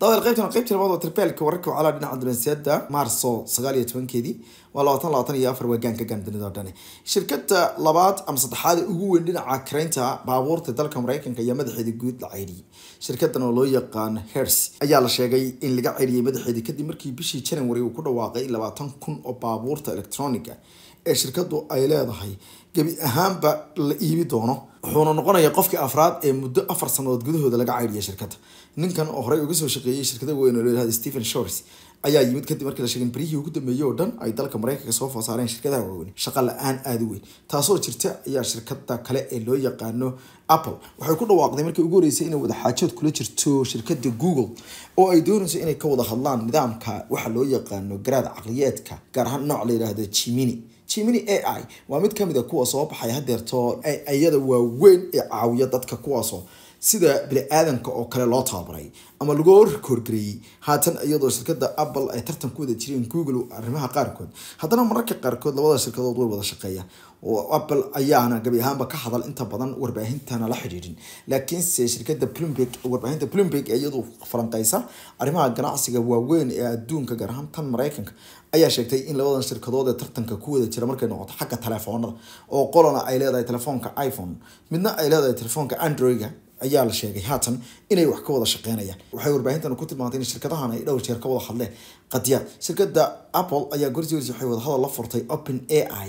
dadaal qaybtan qaybtii labaad oo tarbeelka wararka wacalaha dhinaca duleensiyada maarso sagaal iyo tobankeedii waa labaatan labaatan iyo afar waaganka gaandunida oo dhani shirkada labaad ama saddexaad ugu weyn dhinaca karaynta baabuurta dalka mareykanka ayaa madaxeeda guud la ceyriyey shirkadan oo loo yaqaan hers ayaa la sheegay in laga ceyriyey madaxeeda kadib markii bishii january uu ku dhawaaqay labaatan kun oo baabuurta electroniga ah ee shirkadu ay leedahay gebi ahaanba la iibi doono wuxuuna noqonaya qofkii afraad ee muddo afar sanadood gudahooda laga caydhiya shirkada ninkan oo horey ugasoo soo shaqeeyey shirkada weyn lhahd stephen shores ayaa yimid kadib markii la sheegay in ugu dambeeyey oo dhan ay dalka maraykanka soo foosaareen shirkadaha waaweyn shaqa la-aan aada u weyn taasoo jirta ayaa shirkada kale ee loo yaqaano apple waxay ku dhawaaqday markii ugu horreysay inay wada xaajood kula jirto shirkada google oo ay doonayso inay ka wada hadlaan nidaamka waxa loo yaqaano garaad caqliyeedka gaar ahaan nooc la yidhaahdo jimini jimini a i waa mid ka mid a ah kuwa soo baxay hadeerto ayada waaweyn ee caawiya dadka kuwaasoo sida bini-aadanka oo kale loo tababaray ama lagu horkoorgareeyey haatan iyadoo shirkada apple ay tartan jireen google arrimaha qaarkood haddana mararka qaarkood labada shirkadood way wada shaqeeya oo apple ayaana gabi ahaanba ka hadal inta badan warbaahintana la xidhiidhin laakiinse shirkada plumberg warbaahinta plumberg iyadu falanqeysa arrimaha ganacsiga waaweyn ee adduunka gaar ahaan tan mareykanka ayaa sheegtay in labadan shirkadood ee tartanka ku wada jira markay noqoto xagga telefoonada oo qolana ay leedahay telefoonka iphone midna ay leedahay telefoonka androidga ayaa la sheegay haatan inay wax ka wada shaqeynayaan waxay warbaahintan ku tilmaantay in shirkadahan ay dhowr jeer ka wada hadleen qadya shirkada apple ayaa gorsii gorsii waxay wadahadal la furtay open a i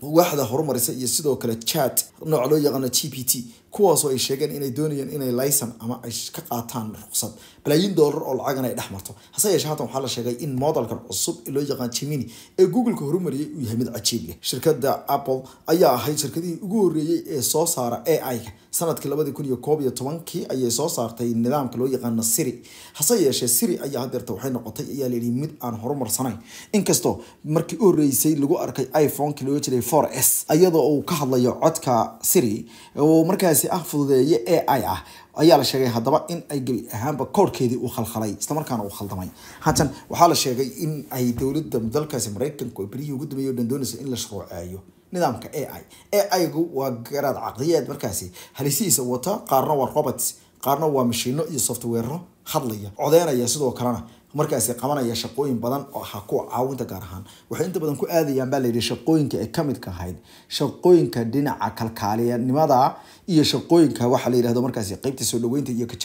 waaxda horumarisa iyo sidoo kale chat nooc loo yaqaano g p t kuwaasoo ay sheegeen inay doonayeen inay laysan ama ay ka qaataan ruqsad balaayin doolar oo lacagan ay dhex marto hase yeeshee haatan waxaa la sheegay in modelkan cusub loo yaqaan jimini ee googleka horumariyay uu yahay mid cajiib leh shirkadda apple ayaa ahayd shirkadihii ugu horreeyey ee soo saara a i-ga sanadkii labadii kun iyo koob iyo tobankii ayay soo saartay nidaamka loo yaqaano siri hase yeeshee siri ayaa hadeerta waxay noqotay ayaa layihi mid aan horumarsanayn inkastoo markii u horreysay lagu arkay iphone-kii jiray 4s iyadoo uu ka hadlayo codka siri oo markaasi ah fududeeye a i ah ayaa la sheegay haddaba in ay gebi ahaanba koorhkeedii uu khalkhalay islamarkaana uu khaldamay haatan waxaa la sheegay in ay dowladda dalkaasi maraykanku ay berihii ugu dambeeyey dhan doonayso in la shuruuceeyo nidaamka a i a i-gu waa garaad caqdiyeed markaasi halisihiisa wata qaarna waa robots qaarna waa mashiino iyo softwero hadlaya codeynaya sidoo kalena markaasi qabanaya shaqooyin badan oo aha kuwa caawinta gaar ahaan waxay inta badan ku aadayaan baa layidhi shaqooyinka ay ka midka ahayd shaqooyinka dhinaca kalkaaliyanimada iyo shaqooyinka waxaa la yidhahdo markaasi qeybta soo dhaweynta iyo ka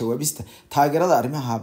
taageerada arrimaha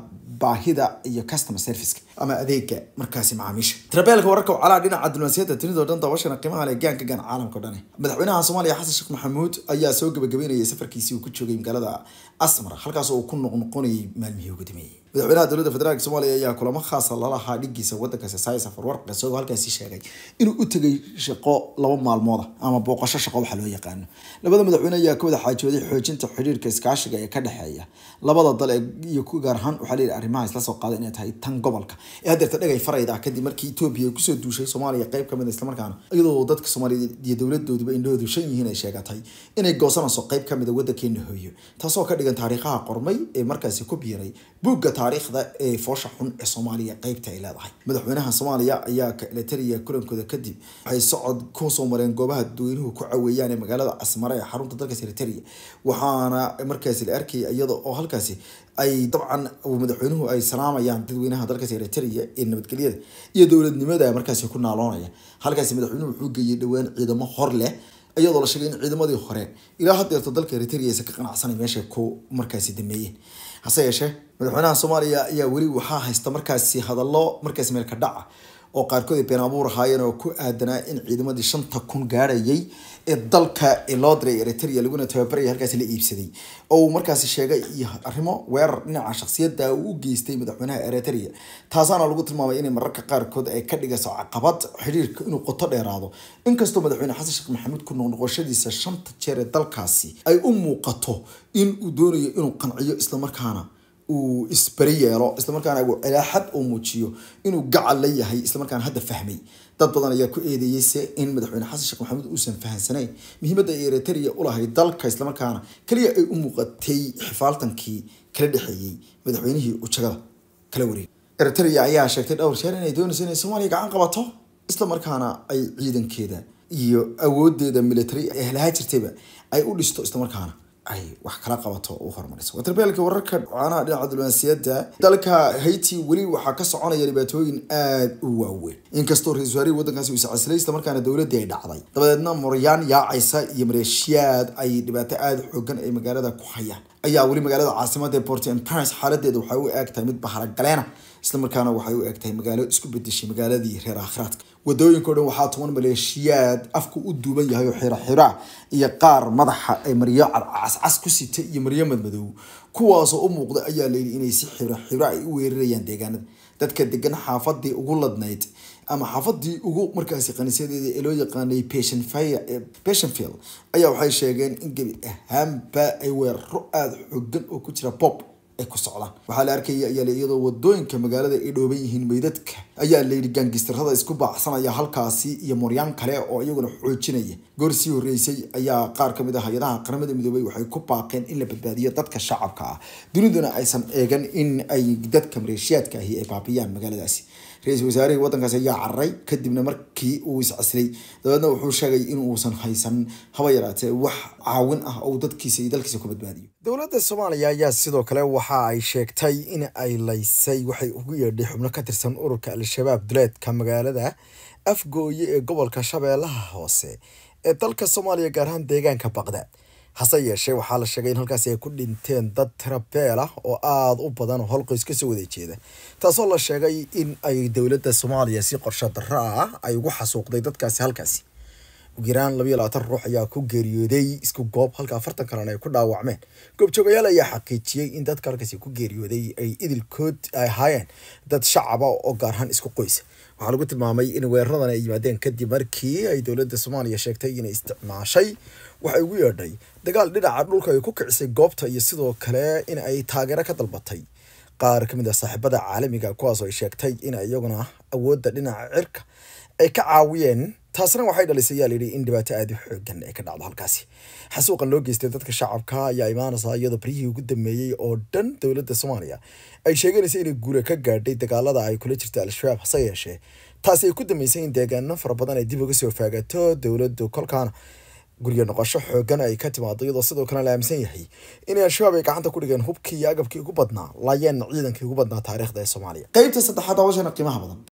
baahida iyo customer serviceka ama adeega markaasi macaamiisha trabeelka wararka calaa dhinaca dulmansiyada tinido dhan daawashana qiimaha leh gaanka gaan caalamka o dhani eh. madaxweynaha soomaaliya xasan sheekh maxamuud ayaa soo gabagabeynayay safarkiisii uu ku joogay magaalada asmar halkaas oo uu ku noqnoqonayay maalmihii ugu dambeeyey madaxweynaha dowladda federaalk soomaaliya ayaa kulamo khaasa ah lalahaa dhigiisa wadanka sesaayi safar isagoo halkaasi sheegay inuu u tegay shaqo laba maalmooda ah ama booqasho shaqo waxaa loo yaqaano labada madaxweyne ayaa ka wada xaajooday xoojinta xiriirka iskaashiga ee ka dhexeeya labada dal iyo ku gaar ahaan waxaa layihi arrimaha isla soo qaaday inay tahay tan gobolka ee haddeerta dhagay farayda ah kadib markii etoobiya kusoo duushay soomaaliya qeyb kamid islamarkaana iyadoo dadka soomaaliyeed iyo dowladooduba indhahoodu shan yihiin ay sheegatay inay goosanayso qeyb kamida wadankeena hooyo taasoo ka dhigan taariikhaha qormay ee markaasi ku biiray buugga taariikhda ee foosha xun ee soomaaliya qeybta ay leedahay madaxweynaha soomaaliya ayaa la taliya kulankooda kadib waxay socod kusoo mareen goobaha dadweynuhu ku caweeyaan ee magaalada asmara ee xarunta dalkaas eritrea waxaana markaasi la arkayay iyada oo halkaasi ay dabcan madaxweynuhu ay salaamayaan dadweynaha dalkaas eritrea ee nabadgelyada iyo dowladnimada markaasi ku naaloonaya halkaasi madaxweynuhu wuxuu geeyey dhowaan ciidamo hor leh iyadoo la sheegay in ciidamadii hore ilaa haddeerto dalka eritrea aysan ka qanacsanay meesha ku markaasi dameeyeen hase yeeshee madaxweynaha soomaaliya ayaa weli waxaa haysta markaasi hadallo markaas meelka dhaca oo qaarkood ay been abuur ahaayeen oo ku aadanaa in ciidamadii shanta kun gaarayay ee dalka elodre eritrea laguna tababaraya halkaasi la iibsaday oo uu markaasi sheegay iyo arrimo weerar dhinaca shaksiyada uu u geystay madaxweynaha eritrea taasaana lagu tilmaamay inay mararka qaarkood ay ka dhigayso caqabad xiriirka inuu qoto dheeraado inkastoo madaxweyne xasan sheekh maxamuud ku noqnoqoshadiisa shanta jeer ee dalkaasi ay u muuqato in uu doonayo inuu qanciyo islamarkaana uu isberi yeelo islamarkaana uu cilaaxad uu muujiyo inuu gacal la yahay islamarkaana hadda fahmay dad badan ayaa ku eedeeyey se in madaxweyne xasan sheekh maxamuud uusan fahamsanayn muhiimadda ay eritrea u dalka islamarkaana kaliya ay u muuqatay xifaaltankii kala dhexeeyey madaxweynihii ujagada kala wareegay eritrea ayaa sheegtay dhowr jeer inay doonayso inay soomaaliya gacan qabato islamarkaana ay ciidankeeda iyo awoodeeda military ee halaha jirtayba ay u dhisto islamarkaana ay wax kala qabato u horumariso waterbeelka wararka conaha dhinaca diblomaasiyadda dalka haiti weli waxaa ka soconaya dhibaatooyin aada u waaweyn inkastoo ra-isul wasaarihii wadankaasi uu isacasilay islamarkaana markaana dowladdii ay dhacday dabadeedna moryaan yaacaysa iyo maleeshiyaad ay dhibaato aada xoogan ay magaalada ku hayaan ayaa weli magaalada caasimada ee port an paris xaaladeeda waxay u eegtahay tahay mid baharagaleena isla markaana waxay u eegtahay magaalo isku bedeshay magaaladii reer aakhiraadka wadooyinka o dhan waxaa tuban maleeshiyaad afka u duuban yahay oo xiraxira iyo qaar madaxa ay maryo cascas ku sitay iyo maryo madmadow kuwaasoo u muuqda ayaa layidhi inay si xiraxiro ay u weerarayaan deegaanada dadka degan xaafadii ugu ladnayd ama xaafadii ugu markaasi kaniisyadeeda ee loo yaqaanay peshenfield eh, ayaa waxay sheegeen in gebi ahaanba ay weeraro aada xogan oo ku jira bob ay ku socdaan waxaa la arkaya ayaa iyadoo wadooyinka magaalada ay dhooban yihiin meydadka ayaa layidhi gaangistarada isku baacsanaya halkaasi iyo mooryaan kale oo iyaguna xoojinaya goor sii horreysay ayaa qaar ka mid ah hay-adaha qaramada midoobay waxay ku baaqeen in la badbaadiyo dadka shacabka ah duniduna aysan eegan in ay dadka maleeshiyaadka ahi ay baabiyaan magaaladaasi ra-iisul wasaarihii wadankaas ayaa cararay kadibna markii uu iscasilay dabeedna wuxuu sheegay inuusan haysan haba yaraatee wax caawin ah oo dadkiisa iyo dalkiisa ku badbaadiyo dowladda soomaaliya ayaa sidoo kale waxa ay sheegtay in ay laysay waxay ugu yeedhay xubno ka tirsan ururka al-shabaab duleedka magaalada afgooye ee gobolka shabeellaha hoose ee dalka soomaaliya gaar ahaan deegaanka baqdaad hase yeeshee waxaa la sheegay in halkaasi ay ku dhinteen dad tirabeel ah oo aada u badan oo holqoys kasoo wada jeeda taasoo la sheegay in ay dowladda soomaaliya si qorsho darro ah ay ugu xasuuqday dadkaasi halkaasi ugu yaraan ruux ayaa ku geeriyooday isku goob halka afartan kalena ay ku dhaawacmeen goobjoogayaal ayaa xaqiijiyey in dadka halkaasi ku geeriyooday ay idilkood ay ahaayeen dad shacaba oo gaarhaan isku qoysa waxaa lagu tilmaamay in weeraradan ay yimaadeen kadib markii ay dowladda soomaaliya sheegtay inay isticmaashay waxay ugu yeedhay dagaal dhinaca dhulka ay ku kicisay goobta iyo sidoo kale in ay taageero ka dalbatay qaar ka mid a ah saaxiibada caalamiga ah, kuwaasoo ay sheegtay in iyaguna awoodda dhinaca cirka ay ka caawiyeen taasna waxay dhalisay yaa layidhi in dhibaato aada u xoogan ay ka dhacdo halkaasi xasuuqan loo geystay dadka shacabka ayaa imaanaysa iyadoo baryihii ugu dambeeyey oo dhan dowladda soomaaliya ay sheeganaysa inay guula ka gaadhay dagaalada ay kula jirta al-shabaab hase yeeshee taasi ay ku dambeysay in deegaano fara badan ay dib uga soo faagato dowladdu kolkaana guryo noqosho xoogan ay ka timaado iyadoo sidoo kale la aaminsan yahay inay al-shabaab ay gacanta ku dhigeen hubkii iyo agabkii ugu badnaa laayeenna ciidankii ugu badnaa taariikhda ee soomaaliya qaybta saddexaad hawshana qiimaha badan